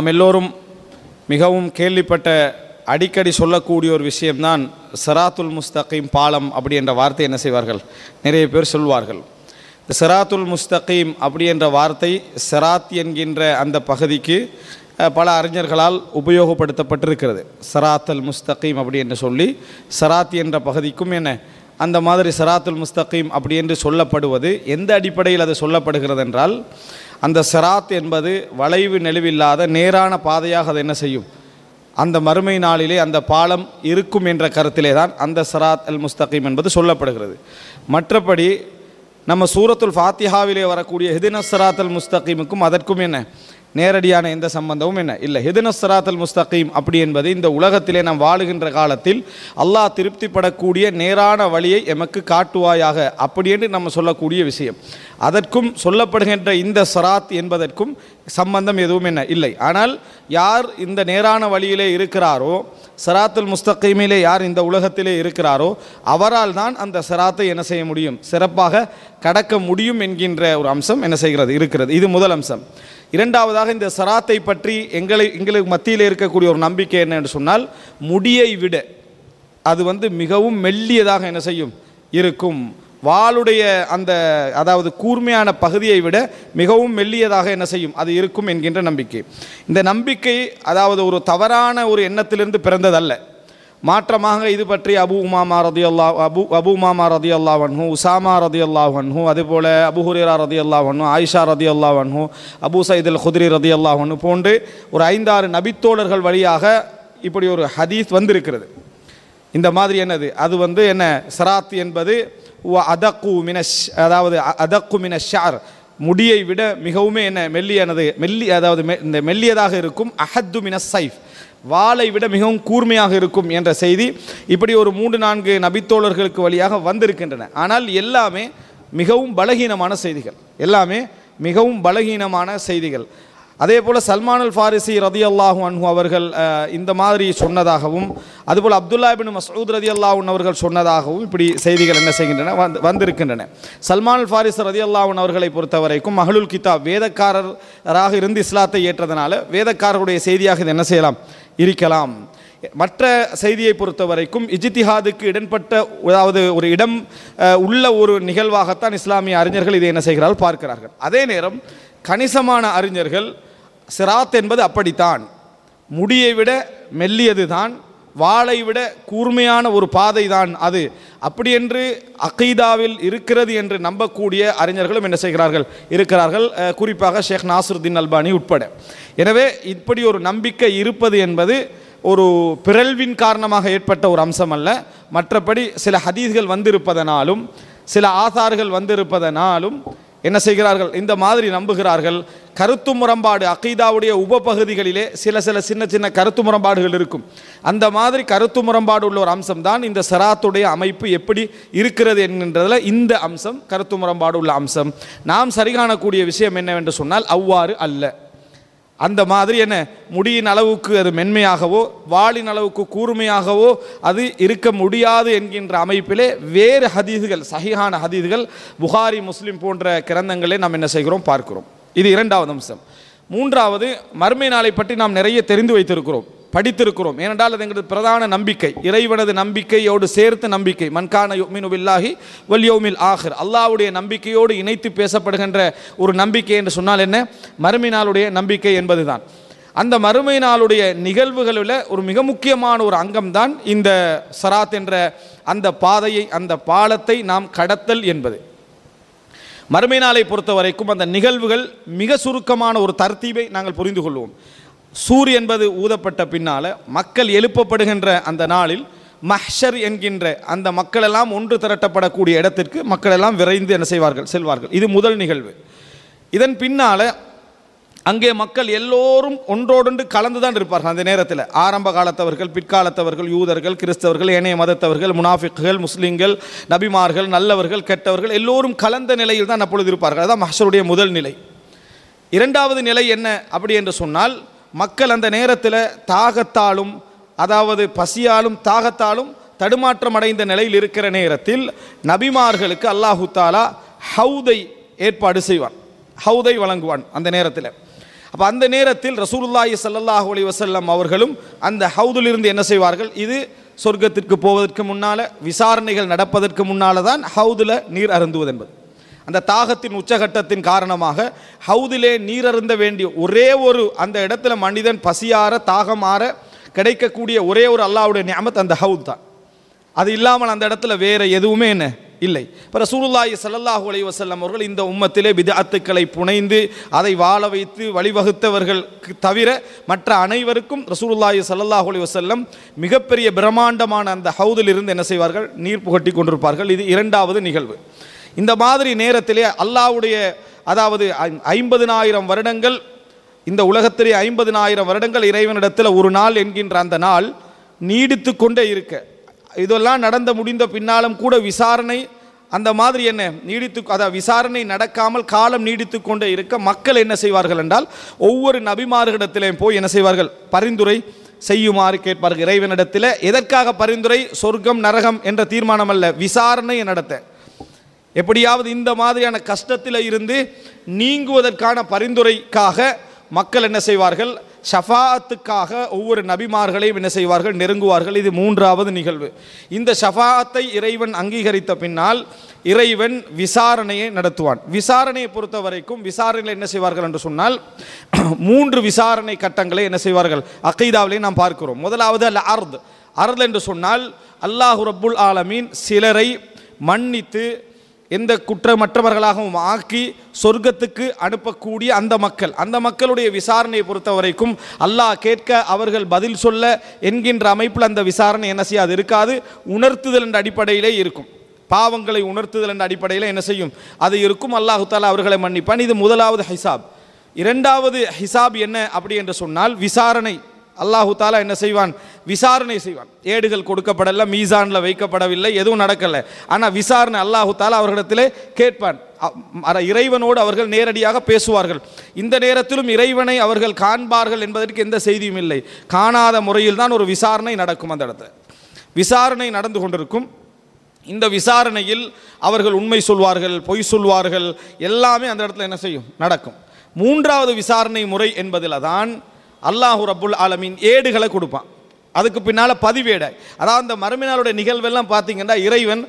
நாம் எல்லோரும் மிகவும் கேள்விப்பட்ட அடிக்கடி சொல்லக்கூடிய ஒரு விஷயம்தான் சராத்துல் முஸ்தகீம் பாலம் அப்படி என்ற வார்த்தை என்ன செய்வார்கள் நிறைய பேர் சொல்வார்கள் சராத்துல் முஸ்தகீம் அப்படி என்ற வார்த்தை சராத் என்கின்ற அந்த பகுதிக்கு பல அறிஞர்களால் உபயோகப்படுத்தப்பட்டிருக்கிறது சராத்தல் முஸ்தகீம் அப்படி என்று சொல்லி சராத் என்ற பகுதிக்கும் என்ன அந்த மாதிரி சராத்துல் முஸ்தகீம் அப்படி என்று சொல்லப்படுவது எந்த அடிப்படையில் அது சொல்லப்படுகிறது என்றால் அந்த சிராத் என்பது வளைவு நெளிவில்லாத நேரான பாதையாக அதை என்ன செய்யும் அந்த மறுமை நாளிலே அந்த பாலம் இருக்கும் என்ற கருத்திலே தான் அந்த சராத் அல் முஸ்தகீம் என்பது சொல்லப்படுகிறது மற்றபடி நம்ம சூரத்துல் ஃபாத்திஹாவிலே வரக்கூடிய ஹிதின சராத் அல் முஸ்தகிமுக்கும் அதற்கும் என்ன நேரடியான எந்த சம்பந்தமும் என்ன இல்லை ஹிதுன சராத்தல் முஸ்தகீம் அப்படி என்பது இந்த உலகத்திலே நாம் வாழுகின்ற காலத்தில் அல்லாஹ் திருப்திப்படக்கூடிய நேரான வழியை எமக்கு காட்டுவாயாக அப்படி என்று நம்ம சொல்லக்கூடிய விஷயம் அதற்கும் சொல்லப்படுகின்ற இந்த சராத் என்பதற்கும் சம்பந்தம் எதுவும் என்ன இல்லை ஆனால் யார் இந்த நேரான வழியிலே இருக்கிறாரோ சராத்துல் முஸ்தகிமிலே யார் இந்த உலகத்திலே இருக்கிறாரோ அவரால் தான் அந்த சராத்தை என்ன செய்ய முடியும் சிறப்பாக கடக்க முடியும் என்கின்ற ஒரு அம்சம் என்ன செய்கிறது இருக்கிறது இது முதல் அம்சம் இரண்டாவதாக இந்த சராத்தை பற்றி எங்களை எங்களுக்கு மத்தியில் இருக்கக்கூடிய ஒரு நம்பிக்கை என்னன்னு சொன்னால் முடியை விட அது வந்து மிகவும் மெல்லியதாக என்ன செய்யும் இருக்கும் வாளுடைய அந்த அதாவது கூர்மையான பகுதியை விட மிகவும் மெல்லியதாக என்ன செய்யும் அது இருக்கும் என்கின்ற நம்பிக்கை இந்த நம்பிக்கை அதாவது ஒரு தவறான ஒரு எண்ணத்திலிருந்து பிறந்ததல்ல மாற்றமாக இது பற்றி அபு உமாமா ரதி அல்லா அபு அபு உமாமா ரதி அல்லாஹன்ஹு உசாமா ரதி அல்லாஹன்ஹு அதுபோல் அபு ஹுரேரா ரதி அல்லாஹன்ஹு ஆயிஷா ரதி அல்லாஹன்ஹு அபு சயித் அல் ஹுத்ரி ரதி அல்லாஹன்ஹு போன்று ஒரு ஐந்தாறு நபித்தோழர்கள் வழியாக இப்படி ஒரு ஹதீஸ் வந்திருக்கிறது இந்த மாதிரி என்னது அது வந்து என்ன சராத் என்பது அதக்கு மினஷ் அதாவது அதக்கு மினஷார் முடியை விட மிகவும் என்ன மெல்லியானது மெல்லி அதாவது இந்த மெல்லியதாக இருக்கும் அஹத்து மின சைஃப் வாளை விட மிகவும் கூர்மையாக இருக்கும் என்ற செய்தி இப்படி ஒரு மூன்று நான்கு நபித்தோழர்களுக்கு வழியாக வந்திருக்கின்றன ஆனால் எல்லாமே மிகவும் பலகீனமான செய்திகள் எல்லாமே மிகவும் பலகீனமான செய்திகள் அதே போல் சல்மான் அல் ஃபாரிசி ரதி அல்லாஹூ அன்ஹு அவர்கள் இந்த மாதிரி சொன்னதாகவும் அதுபோல் அப்துல்லா பின் மசூத் ரதி அல்லாஹூன் அவர்கள் சொன்னதாகவும் இப்படி செய்திகள் என்ன செய்கின்றன வந்து வந்திருக்கின்றன சல்மான் அல் ஃபாரிஸ் ரதி அல்லாஹூன் அவர்களை பொறுத்த வரைக்கும் மகளுல் கிதா வேதக்காரராக இருந்து இஸ்லாத்தை ஏற்றதனால வேதக்காரருடைய செய்தியாக இது என்ன செய்யலாம் இருக்கலாம் மற்ற செய்தியை பொறுத்த வரைக்கும் இஜித்திஹாதுக்கு இடன்பட்ட அதாவது ஒரு இடம் உள்ள ஒரு நிகழ்வாகத்தான் இஸ்லாமிய அறிஞர்கள் இதை என்ன செய்கிறார்கள் பார்க்கிறார்கள் அதே நேரம் கணிசமான அறிஞர்கள் சிராத் என்பது அப்படித்தான் முடியை விட மெல்லியது தான் வாளை விட கூர்மையான ஒரு பாதை தான் அது அப்படி என்று அகைதாவில் இருக்கிறது என்று நம்பக்கூடிய அறிஞர்களும் என்ன செய்கிறார்கள் இருக்கிறார்கள் குறிப்பாக ஷேக் நாசருத்தீன் அல்பானி உட்பட எனவே இப்படி ஒரு நம்பிக்கை இருப்பது என்பது ஒரு பிறழ்வின் காரணமாக ஏற்பட்ட ஒரு அம்சம் அல்ல மற்றபடி சில ஹதீஸ்கள் வந்திருப்பதனாலும் சில ஆசார்கள் வந்திருப்பதனாலும் என்ன செய்கிறார்கள் இந்த மாதிரி நம்புகிறார்கள் கருத்து முரண்பாடு அகீதாவுடைய உபபகுதிகளிலே சில சில சின்ன சின்ன கருத்து முரண்பாடுகள் இருக்கும் அந்த மாதிரி கருத்து முரண்பாடு உள்ள ஒரு அம்சம் தான் இந்த சராத்துடைய அமைப்பு எப்படி இருக்கிறது என்கின்றதில் இந்த அம்சம் கருத்து முரண்பாடு உள்ள அம்சம் நாம் சரி காணக்கூடிய விஷயம் என்னவென்று சொன்னால் அவ்வாறு அல்ல அந்த மாதிரி என்ன முடியின் அளவுக்கு அது மென்மையாகவோ வாளின் அளவுக்கு கூர்மையாகவோ அது இருக்க முடியாது என்கின்ற அமைப்பிலே வேறு ஹதீதுகள் சஹிஹான ஹதீதுகள் புகாரி முஸ்லீம் போன்ற கிரந்தங்களை நாம் என்ன செய்கிறோம் பார்க்கிறோம் இது இரண்டாவது அம்சம் மூன்றாவது மறுமை நாளை பற்றி நாம் நிறைய தெரிந்து வைத்திருக்கிறோம் படித்திருக்கிறோம் ஏனென்றால் அது எங்களது பிரதான நம்பிக்கை இறைவனது நம்பிக்கையோடு சேர்த்து நம்பிக்கை மன்கான மீனுவில்லாஹி வல்யோமில் ஆஹர் அல்லாவுடைய நம்பிக்கையோடு இணைத்து பேசப்படுகின்ற ஒரு நம்பிக்கை என்று சொன்னால் என்ன மறுமையினாளுடைய நம்பிக்கை என்பதுதான் அந்த மறுமையினாளுடைய நிகழ்வுகளில் ஒரு மிக முக்கியமான ஒரு அங்கம்தான் இந்த சராத் என்ற அந்த பாதையை அந்த பாலத்தை நாம் கடத்தல் என்பது மறுமை நாளை பொறுத்த வரைக்கும் அந்த நிகழ்வுகள் மிக சுருக்கமான ஒரு தர்த்தீபை நாங்கள் புரிந்து கொள்வோம் சூர் என்பது ஊதப்பட்ட பின்னால் மக்கள் எழுப்பப்படுகின்ற அந்த நாளில் மஹ்ஷர் என்கின்ற அந்த மக்களெல்லாம் ஒன்று திரட்டப்படக்கூடிய இடத்திற்கு மக்களெல்லாம் விரைந்து என்ன செய்வார்கள் செல்வார்கள் இது முதல் நிகழ்வு இதன் பின்னால் அங்கே மக்கள் எல்லோரும் ஒன்றோடொன்று கலந்து தான் இருப்பார்கள் அந்த நேரத்தில் ஆரம்ப காலத்தவர்கள் பிற்காலத்தவர்கள் யூதர்கள் கிறிஸ்தவர்கள் ஏனைய மதத்தவர்கள் முனாஃபிக்குகள் முஸ்லீம்கள் நபிமார்கள் நல்லவர்கள் கெட்டவர்கள் எல்லோரும் கலந்த நிலையில் தான் அப்பொழுது இருப்பார்கள் அதுதான் மஹ்ஷருடைய முதல் நிலை இரண்டாவது நிலை என்ன அப்படி என்று சொன்னால் மக்கள் அந்த நேரத்தில் தாகத்தாலும் அதாவது பசியாலும் தாகத்தாலும் தடுமாற்றம் அடைந்த நிலையில் இருக்கிற நேரத்தில் நபிமார்களுக்கு அல்லாஹு தாலா ஹவுதை ஏற்பாடு செய்வான் ஹவுதை வழங்குவான் அந்த நேரத்தில் அப்போ அந்த நேரத்தில் ரசூலுல்லாஹி சல்லாஹ் அலி வசல்லம் அவர்களும் அந்த ஹவுதிலிருந்து என்ன செய்வார்கள் இது சொர்க்கத்திற்கு போவதற்கு முன்னால் விசாரணைகள் நடப்பதற்கு முன்னால் தான் ஹவுதில் நீர் அருந்துவது என்பது அந்த தாகத்தின் உச்சகட்டத்தின் காரணமாக ஹவுதிலே நீரருந்த வேண்டிய ஒரே ஒரு அந்த இடத்துல மனிதன் பசியார தாகமாற கிடைக்கக்கூடிய ஒரே ஒரு அல்லாவுடைய நியமத் அந்த ஹவுத் தான் அது இல்லாமல் அந்த இடத்துல வேறு எதுவுமே என்ன இல்லை இப்போ ரசூலுல்லாஹி சல்லாஹூ அலி வசல்லம் அவர்கள் இந்த உம்மத்திலே விதாத்துக்களை புனைந்து அதை வாழ வைத்து வழிவகுத்தவர்களுக்கு தவிர மற்ற அனைவருக்கும் ரசூலுல்லாஹி சல்லாஹூ அலி வசல்லம் மிகப்பெரிய பிரம்மாண்டமான அந்த ஹவுதில் இருந்து என்ன செய்வார்கள் நீர் புகட்டி கொண்டிருப்பார்கள் இது இரண்டாவது நிகழ்வு இந்த மாதிரி நேரத்திலே அல்லாவுடைய அதாவது ஐம்பதுனாயிரம் வருடங்கள் இந்த உலகத்திலே ஐம்பதுனாயிரம் வருடங்கள் இறைவனிடத்தில் ஒரு நாள் என்கின்ற அந்த நாள் நீடித்து கொண்டே இருக்க இதெல்லாம் நடந்த முடிந்த பின்னாலும் கூட விசாரணை அந்த மாதிரி என்ன நீடித்து அதாவது விசாரணை நடக்காமல் காலம் நீடித்து கொண்டே இருக்க மக்கள் என்ன செய்வார்கள் என்றால் ஒவ்வொரு நபிமார்களிடத்திலையும் போய் என்ன செய்வார்கள் பரிந்துரை செய்யுமாறு கேட்பார்கள் இறைவனிடத்தில் எதற்காக பரிந்துரை சொர்க்கம் நரகம் என்ற தீர்மானம் அல்ல விசாரணை நடத்த எப்படியாவது இந்த மாதிரியான கஷ்டத்தில் இருந்து நீங்குவதற்கான பரிந்துரைக்காக மக்கள் என்ன செய்வார்கள் ஷஃபாத்துக்காக ஒவ்வொரு நபிமார்களையும் என்ன செய்வார்கள் நெருங்குவார்கள் இது மூன்றாவது நிகழ்வு இந்த ஷஃபாத்தை இறைவன் அங்கீகரித்த பின்னால் இறைவன் விசாரணையை நடத்துவான் விசாரணையை பொறுத்த வரைக்கும் விசாரணையில் என்ன செய்வார்கள் என்று சொன்னால் மூன்று விசாரணை கட்டங்களை என்ன செய்வார்கள் அகைதாவிலே நாம் பார்க்கிறோம் முதலாவது அல்ல அர்த் அர்த் என்று சொன்னால் அல்லாஹு ரப்புல் ஆலமீன் சிலரை மன்னித்து எந்த குற்றமற்றவர்களாகவும் ஆக்கி சொர்க்கத்துக்கு அனுப்பக்கூடிய அந்த மக்கள் அந்த மக்களுடைய விசாரணையை பொறுத்த வரைக்கும் அல்லாஹ் கேட்க அவர்கள் பதில் சொல்ல என்கின்ற அமைப்பில் அந்த விசாரணை என்ன செய்யாது இருக்காது உணர்த்துதல் என்ற அடிப்படையிலே இருக்கும் பாவங்களை உணர்த்துதல் என்ற அடிப்படையில் என்ன செய்யும் அது இருக்கும் அல்லாஹு தாலா அவர்களை மன்னிப்பான் இது முதலாவது ஹிசாப் இரண்டாவது ஹிசாப் என்ன அப்படி என்று சொன்னால் விசாரணை அல்லாஹு தாலா என்ன செய்வான் விசாரணை செய்வான் ஏடுகள் கொடுக்கப்படலை மீசானில் வைக்கப்படவில்லை எதுவும் நடக்கலை ஆனால் விசாரணை அல்லாஹு தாலா அவர்களிடத்திலே கேட்பான் இறைவனோடு அவர்கள் நேரடியாக பேசுவார்கள் இந்த நேரத்திலும் இறைவனை அவர்கள் காண்பார்கள் என்பதற்கு எந்த செய்தியும் இல்லை காணாத முறையில் தான் ஒரு விசாரணை நடக்கும் அந்த இடத்துல விசாரணை நடந்து கொண்டிருக்கும் இந்த விசாரணையில் அவர்கள் உண்மை சொல்வார்கள் பொய் சொல்வார்கள் எல்லாமே அந்த இடத்துல என்ன செய்யும் நடக்கும் மூன்றாவது விசாரணை முறை என்பதில் தான் அல்லாஹூ ரபுல் ஆலமின் ஏடுகளை கொடுப்பான் அதுக்கு பின்னால் பதிவேடை அதாவது அந்த மறுமையினாலுடைய நிகழ்வெல்லாம் பார்த்தீங்கன்னா இறைவன்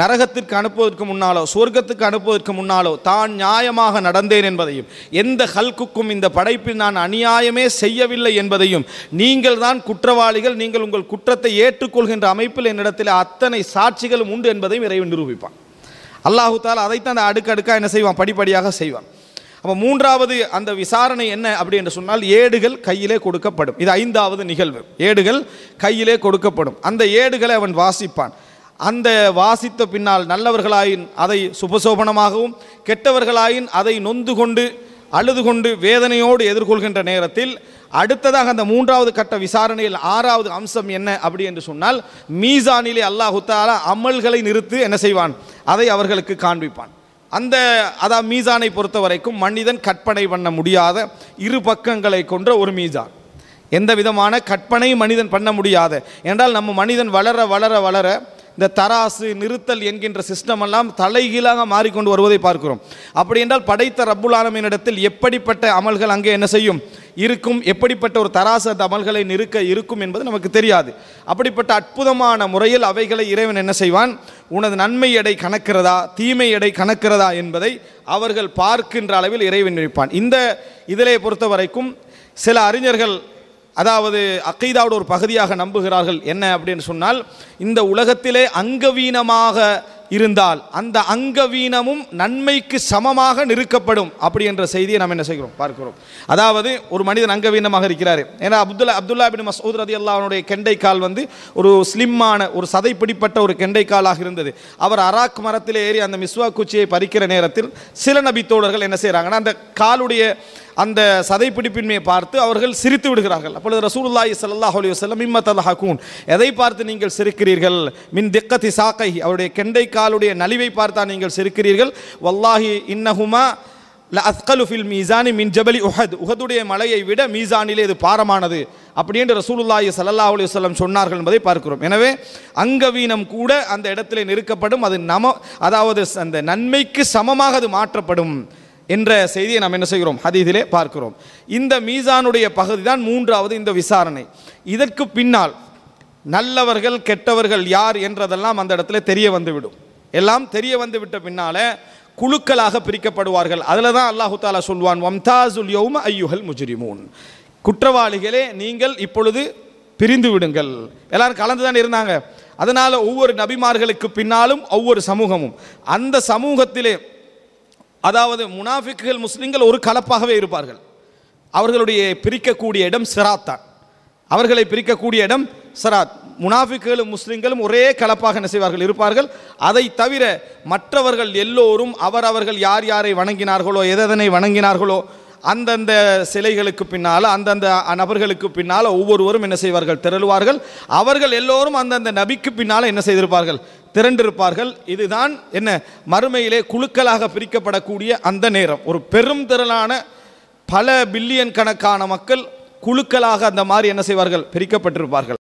நரகத்திற்கு அனுப்புவதற்கு முன்னாலோ சொர்க்கத்துக்கு அனுப்புவதற்கு முன்னாலோ தான் நியாயமாக நடந்தேன் என்பதையும் எந்த ஹல்குக்கும் இந்த படைப்பில் நான் அநியாயமே செய்யவில்லை என்பதையும் நீங்கள் தான் குற்றவாளிகள் நீங்கள் உங்கள் குற்றத்தை ஏற்றுக்கொள்கின்ற அமைப்பில் என்னிடத்தில் அத்தனை சாட்சிகளும் உண்டு என்பதையும் இறைவன் நிரூபிப்பான் அல்லாஹு தால் அதைத்தான் அடுக்கடுக்காக என்ன செய்வான் படிப்படியாக செய்வான் அப்போ மூன்றாவது அந்த விசாரணை என்ன அப்படி என்று சொன்னால் ஏடுகள் கையிலே கொடுக்கப்படும் இது ஐந்தாவது நிகழ்வு ஏடுகள் கையிலே கொடுக்கப்படும் அந்த ஏடுகளை அவன் வாசிப்பான் அந்த வாசித்த பின்னால் நல்லவர்களாயின் அதை சுபசோபனமாகவும் கெட்டவர்களாயின் அதை நொந்து கொண்டு அழுது கொண்டு வேதனையோடு எதிர்கொள்கின்ற நேரத்தில் அடுத்ததாக அந்த மூன்றாவது கட்ட விசாரணையில் ஆறாவது அம்சம் என்ன அப்படி என்று சொன்னால் மீசானிலே அல்லாஹுத்தாலா அமல்களை நிறுத்து என்ன செய்வான் அதை அவர்களுக்கு காண்பிப்பான் அந்த அதான் மீசானை பொறுத்த வரைக்கும் மனிதன் கற்பனை பண்ண முடியாத இரு பக்கங்களை கொன்ற ஒரு மீசான் எந்த விதமான கற்பனையும் மனிதன் பண்ண முடியாது என்றால் நம்ம மனிதன் வளர வளர வளர இந்த தராசு நிறுத்தல் என்கின்ற சிஸ்டம் எல்லாம் தலைகீழாக மாறிக்கொண்டு வருவதை பார்க்கிறோம் அப்படி என்றால் படைத்த ரப்புல் ஆலமினிடத்தில் எப்படிப்பட்ட அமல்கள் அங்கே என்ன செய்யும் இருக்கும் எப்படிப்பட்ட ஒரு தராசு அந்த அமல்களை நிறுக்க இருக்கும் என்பது நமக்கு தெரியாது அப்படிப்பட்ட அற்புதமான முறையில் அவைகளை இறைவன் என்ன செய்வான் உனது நன்மை எடை கணக்கிறதா தீமை எடை கணக்கிறதா என்பதை அவர்கள் பார்க்கின்ற அளவில் இறைவன் நினைப்பான் இந்த இதிலே பொறுத்த வரைக்கும் சில அறிஞர்கள் அதாவது அக்கைதாவோட ஒரு பகுதியாக நம்புகிறார்கள் என்ன அப்படின்னு சொன்னால் இந்த உலகத்திலே அங்கவீனமாக இருந்தால் அந்த அங்கவீனமும் நன்மைக்கு சமமாக நிறுக்கப்படும் அப்படி என்ற செய்தியை நாம் என்ன செய்கிறோம் பார்க்கிறோம் அதாவது ஒரு மனிதன் அங்கவீனமாக இருக்கிறார் ஏன்னா அப்துல்லா அப்துல்லா பின் மசூத் ரதி அல்லாவுடைய கெண்டைக்கால் வந்து ஒரு ஸ்லிம்மான ஒரு சதை பிடிப்பட்ட ஒரு கெண்டைக்காலாக இருந்தது அவர் அராக் மரத்தில் ஏறி அந்த மிஸ்வா குச்சியை பறிக்கிற நேரத்தில் சில நபி தோழர்கள் என்ன செய்கிறாங்கன்னா அந்த காலுடைய அந்த சதைப்பிடிப்பின்மையை பார்த்து அவர்கள் சிரித்து விடுகிறார்கள் அப்பொழுது ரசூலுல்லாஹி சல்லாஹ் அலி வல்லம் இம்மத் அல்ஹகூன் எதை பார்த்து நீங்கள் சிரிக்கிறீர்கள் மின் திக்கத்தி சாக்கை அவருடைய கெண்டை காலுடைய நலிவை பார்த்தா நீங்கள் சிரிக்கிறீர்கள் வல்லாஹி இன்னஹுமா ல அஸ்கலு ஃபில் மீசானி மின் ஜபலி உஹத் உஹதுடைய மலையை விட மீசானிலே இது பாரமானது அப்படி என்று ரசூலுல்லாஹி சல்லா அலி வல்லம் சொன்னார்கள் என்பதை பார்க்கிறோம் எனவே அங்கவீனம் கூட அந்த இடத்திலே நெருக்கப்படும் அது நம அதாவது அந்த நன்மைக்கு சமமாக அது மாற்றப்படும் என்ற செய்தியை நாம் என்ன செய்கிறோம் ஹதீதிலே பார்க்கிறோம் இந்த மீசானுடைய பகுதி தான் மூன்றாவது இந்த விசாரணை இதற்கு பின்னால் நல்லவர்கள் கெட்டவர்கள் யார் என்றதெல்லாம் அந்த இடத்துல தெரிய வந்துவிடும் எல்லாம் தெரிய வந்து விட்ட பின்னால குழுக்களாக பிரிக்கப்படுவார்கள் அதில் தான் அல்லாஹு தாலா சொல்வான் வம்தாசுல் யோம் ஐயுகல் முஜிரிமூன் குற்றவாளிகளே நீங்கள் இப்பொழுது பிரிந்து விடுங்கள் எல்லாரும் கலந்து தான் இருந்தாங்க அதனால் ஒவ்வொரு நபிமார்களுக்கு பின்னாலும் ஒவ்வொரு சமூகமும் அந்த சமூகத்திலே அதாவது முனாஃபிக்குகள் முஸ்லீம்கள் ஒரு கலப்பாகவே இருப்பார்கள் அவர்களுடைய பிரிக்கக்கூடிய இடம் தான் அவர்களை பிரிக்கக்கூடிய இடம் சிராத் முனாஃபிக்குகளும் முஸ்லீம்களும் ஒரே கலப்பாக என்ன செய்வார்கள் இருப்பார்கள் அதை தவிர மற்றவர்கள் எல்லோரும் அவரவர்கள் யார் யாரை வணங்கினார்களோ எதனை வணங்கினார்களோ அந்தந்த சிலைகளுக்கு பின்னால் அந்தந்த நபர்களுக்கு பின்னால் ஒவ்வொருவரும் என்ன செய்வார்கள் திரளுவார்கள் அவர்கள் எல்லோரும் அந்தந்த நபிக்கு பின்னால் என்ன செய்திருப்பார்கள் திரண்டிருப்பார்கள் இதுதான் என்ன மறுமையிலே குழுக்களாக பிரிக்கப்படக்கூடிய அந்த நேரம் ஒரு பெரும் திரளான பல பில்லியன் கணக்கான மக்கள் குழுக்களாக அந்த மாதிரி என்ன செய்வார்கள் பிரிக்கப்பட்டிருப்பார்கள்